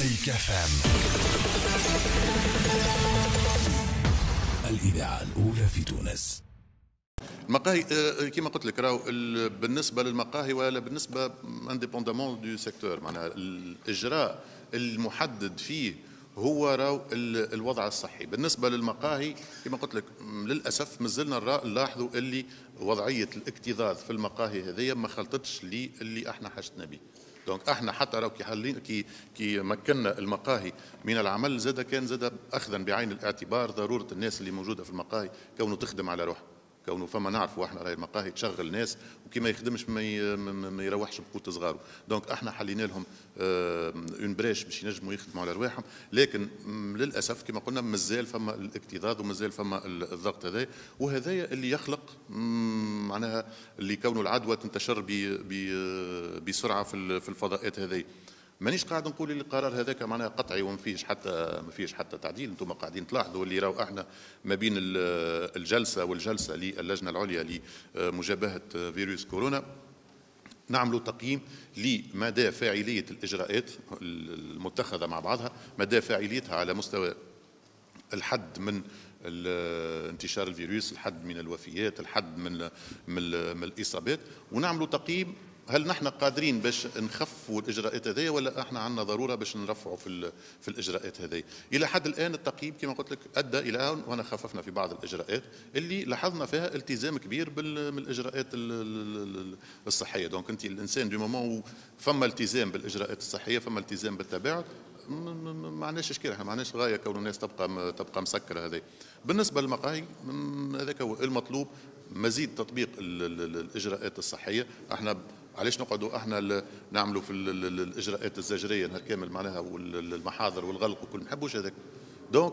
مستيك فام الإذاعة الأولى في تونس المقاهي آه، آه، كما قلت لك راهو بالنسبه للمقاهي ولا بالنسبه انديبوندامون دو سيكتور معناها الاجراء المحدد فيه هو راو الوضع الصحي بالنسبه للمقاهي كما قلت لك للاسف مازلنا نلاحظوا اللي وضعيه الاكتظاظ في المقاهي هذه ما خلطتش لي اللي احنا حاجتنا به دونك احنا حتى لو كي حلين كي كي مكنا المقاهي من العمل زاد كان زاد اخذا بعين الاعتبار ضروره الناس اللي موجوده في المقاهي كونه تخدم على روحها كونه فما نعرفوا احنا راهي المقاهي تشغل ناس وكي ما يخدمش ما يروحش بقوت صغاره دونك احنا حلينا لهم آه، اون بريش باش ينجموا يخدموا على رواحهم لكن للاسف كما قلنا مازال فما الاكتظاظ ومازال فما الضغط هذا وهذايا اللي يخلق معناها اللي كونه العدوى تنتشر آه، بسرعه في الفضاءات هذه مانيش قاعد نقول اللي القرار هذاك معناها قطعي وما فيش حتى ما فيش حتى تعديل انتم قاعدين تلاحظوا اللي راهو احنا ما بين الجلسه والجلسه للجنه العليا لمجابهه فيروس كورونا نعملوا تقييم لمدى فاعليه الاجراءات المتخذه مع بعضها مدى فاعليتها على مستوى الحد من انتشار الفيروس الحد من الوفيات الحد من من الاصابات ونعملوا تقييم هل نحن قادرين باش نخفوا الاجراءات هذيا ولا احنا عندنا ضروره باش نرفعوا في في الاجراءات هذيا الى حد الان التقييم كما قلت لك ادى الى وانا خففنا في بعض الاجراءات اللي لاحظنا فيها التزام كبير بالاجراءات الصحيه دونك انت الانسان دو مومون فما التزام بالاجراءات الصحيه فما التزام بالتباعد ما عندناش اشكال احنا ما عندناش غايه كون الناس تبقى تبقى مسكره هذه بالنسبه للمقاهي هذاك هو المطلوب مزيد تطبيق الاجراءات الصحيه احنا علاش نقعدوا احنا نعملوا في الاجراءات الزجريه كامل معناها والمحاضر والغلق وكل ما نحبوش هذاك دونك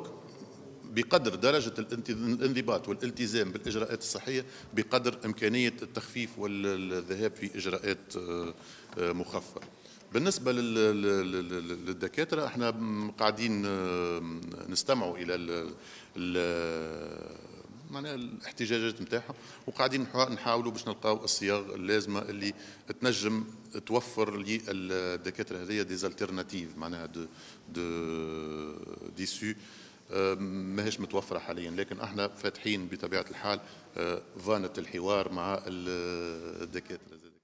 بقدر درجة الانضباط والالتزام بالإجراءات الصحية بقدر إمكانية التخفيف والذهاب في إجراءات آه، آه، مخففة بالنسبة للدكاترة احنا قاعدين آه، نستمعوا إلى معناها الاحتجاجات نتاعها وقاعدين نحاولوا باش نلقاو الصياغ اللازمه اللي تنجم توفر للدكاتره هذيا زالتيرناتيف معناها دو دو ديسو ماهيش متوفره حاليا لكن احنا فاتحين بطبيعه الحال آه، فانه الحوار مع الدكاتره